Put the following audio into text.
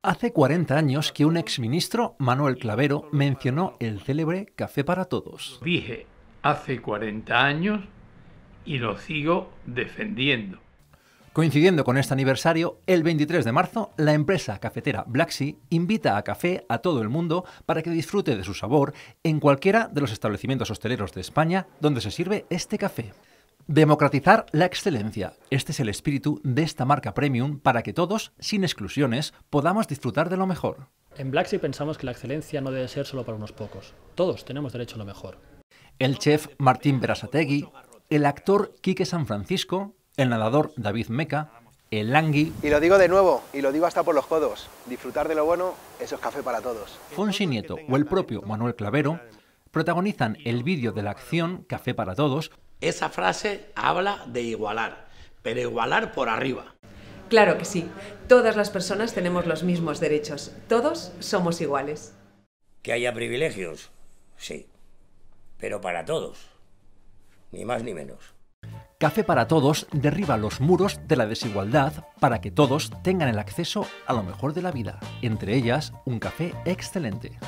Hace 40 años que un exministro, Manuel Clavero, mencionó el célebre Café para Todos. Dije hace 40 años y lo sigo defendiendo. Coincidiendo con este aniversario, el 23 de marzo, la empresa cafetera Sea invita a café a todo el mundo para que disfrute de su sabor en cualquiera de los establecimientos hosteleros de España donde se sirve este café. Democratizar la excelencia. Este es el espíritu de esta marca premium para que todos, sin exclusiones, podamos disfrutar de lo mejor. En Blacksea pensamos que la excelencia no debe ser solo para unos pocos. Todos tenemos derecho a lo mejor. El chef Martín Berasategui, el actor Quique San Francisco, el nadador David Meca, el Langui. Y lo digo de nuevo, y lo digo hasta por los codos. Disfrutar de lo bueno, eso es café para todos. Fonsi Nieto o el propio Manuel Clavero protagonizan el vídeo de la acción Café para Todos esa frase habla de igualar, pero igualar por arriba. Claro que sí. Todas las personas tenemos los mismos derechos. Todos somos iguales. Que haya privilegios, sí. Pero para todos. Ni más ni menos. Café para Todos derriba los muros de la desigualdad para que todos tengan el acceso a lo mejor de la vida, entre ellas un café excelente.